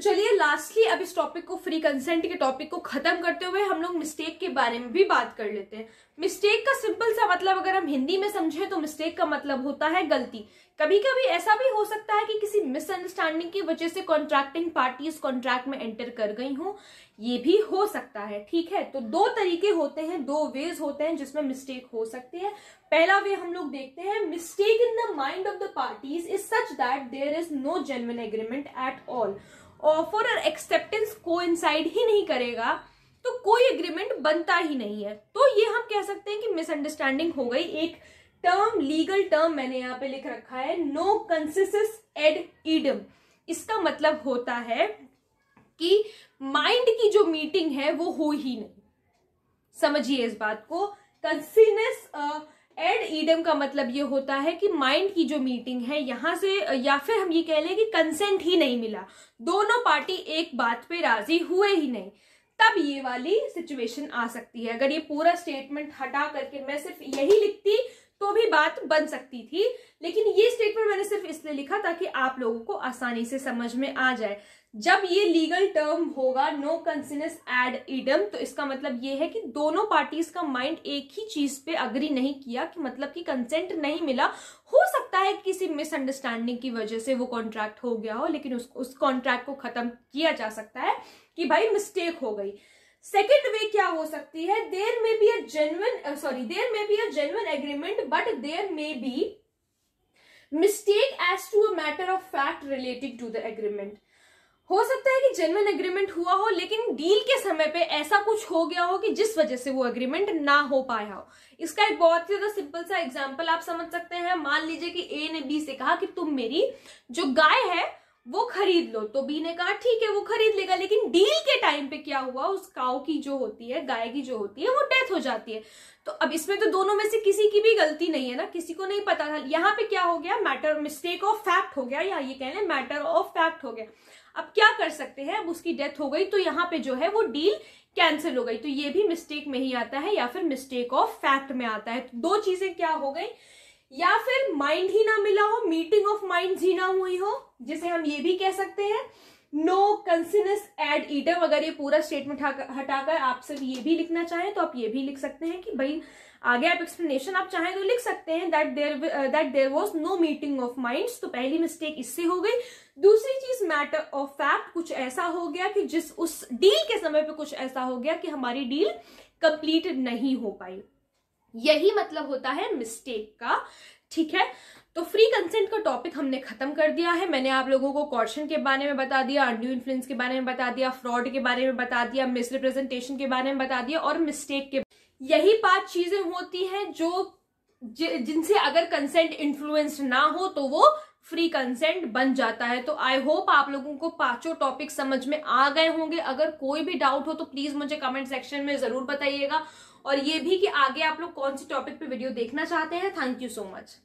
तो चलिए लास्टली अब इस टॉपिक को फ्री कंसेंट के टॉपिक को खत्म करते हुए हम लोग मिस्टेक के बारे में भी बात कर लेते हैं मिस्टेक का सिंपल सा मतलब अगर हम हिंदी में समझें तो मिस्टेक का मतलब होता है गलती कभी कभी ऐसा भी हो सकता है कि किसी मिसअंडरस्टैंडिंग की वजह से कॉन्ट्रैक्टिंग पार्टी इस कॉन्ट्रैक्ट में एंटर कर गई हूं ये भी हो सकता है ठीक है तो दो तरीके होते हैं दो वेज होते हैं जिसमें मिस्टेक हो सकती है पहला वे हम लोग देखते हैं mistake in the mind of the parties is such that there is no genuine agreement at all offer और एक्सेप्टेंस को ही नहीं करेगा तो कोई एग्रीमेंट बनता ही नहीं है तो ये हम कह सकते हैं कि मिसअंडरस्टैंडिंग हो गई एक टर्म लीगल टर्म मैंने यहाँ पे लिख रखा है नो कंसिस एड ईडम इसका मतलब होता है कि माइंड की जो मीटिंग है वो हो ही नहीं समझिए इस बात को कंसिनेस एड ईडम का मतलब ये होता है कि माइंड की जो मीटिंग है यहां से या फिर हम ये कह लें कि कंसेंट ही नहीं मिला दोनों पार्टी एक बात पे राजी हुए ही नहीं तब ये वाली सिचुएशन आ सकती है अगर ये पूरा स्टेटमेंट हटा करके मैं सिर्फ यही लिखती तो भी बात बन सकती थी लेकिन ये स्टेटमेंट मैंने सिर्फ इसलिए लिखा ताकि आप लोगों को आसानी से समझ में आ जाए जब ये लीगल टर्म होगा नो कंसिनस एड इडम तो इसका मतलब ये है कि दोनों पार्टीज का माइंड एक ही चीज पे अग्री नहीं किया कि मतलब कि कंसेंट नहीं मिला हो सकता है कि किसी मिसअंडरस्टैंडिंग की वजह से वो कॉन्ट्रैक्ट हो गया हो लेकिन उस उस कॉन्ट्रैक्ट को खत्म किया जा सकता है कि भाई मिस्टेक हो गई सेकेंड वे क्या हो सकती है there may be a genuine sorry there may be a genuine agreement but there may be mistake as to a matter of fact related to the agreement हो सकता है कि जेन्युन एग्रीमेंट हुआ हो लेकिन डील के समय पे ऐसा कुछ हो गया हो कि जिस वजह से वो एग्रीमेंट ना हो पाया हो इसका एक बहुत ही ज्यादा सिंपल सा एग्जांपल आप समझ सकते हैं मान लीजिए कि ए ने बी से कहा कि तुम मेरी जो गाय है वो खरीद लो तो बी ने कहा ठीक है वो खरीद लेगा लेकिन डील के टाइम पे क्या हुआ उस काउ की जो होती है गाय की जो होती है वो डेथ हो जाती है तो अब इसमें तो दोनों में से किसी की भी गलती नहीं है ना किसी को नहीं पता था यहाँ पे क्या हो गया मैटर मिस्टेक ऑफ फैक्ट हो गया या ये कह लें मैटर ऑफ फैक्ट हो गया अब क्या कर सकते हैं अब उसकी डेथ हो गई तो यहाँ पे जो है वो डील कैंसिल हो गई तो ये भी मिस्टेक में ही आता है या फिर मिस्टेक ऑफ फैक्ट में आता है तो दो चीजें क्या हो गई या फिर माइंड ही ना मिला हो मीटिंग ऑफ माइंड ही ना हुई हो जिसे हम ये भी कह सकते हैं नो कंसिनस एड ईटम अगर ये पूरा स्टेटमेंट हटाकर आप सिर्फ ये भी लिखना चाहें तो आप ये भी लिख सकते हैं कि भाई आगे आप एक्सप्लेनेशन आप चाहें तो लिख सकते हैं that there that there was no meeting of mind तो पहली मिस्टेक इससे हो गई दूसरी चीज मैटर ऑफ फैक्ट कुछ ऐसा हो गया कि जिस उस डील के समय पे कुछ ऐसा हो गया कि हमारी डील कंप्लीट नहीं हो पाई यही मतलब होता है मिस्टेक का ठीक है तो फ्री कंसेंट का टॉपिक हमने खत्म कर दिया है मैंने आप लोगों को कॉर्शन के बारे में बता दिया अंड्यू इन्फ्लुएंस के बारे में बता दिया फ्रॉड के बारे में बता दिया मिसरिप्रेजेंटेशन के बारे में बता दिया और मिस्टेक के यही पांच चीजें होती हैं जो जिनसे अगर कंसेंट इन्फ्लुएंस्ड ना हो तो वो फ्री कंसेंट बन जाता है तो आई होप आप लोगों को पांचों टॉपिक समझ में आ गए होंगे अगर कोई भी डाउट हो तो प्लीज मुझे कमेंट सेक्शन में जरूर बताइएगा और ये भी कि आगे आप लोग कौन सी टॉपिक पे वीडियो देखना चाहते हैं थैंक यू सो मच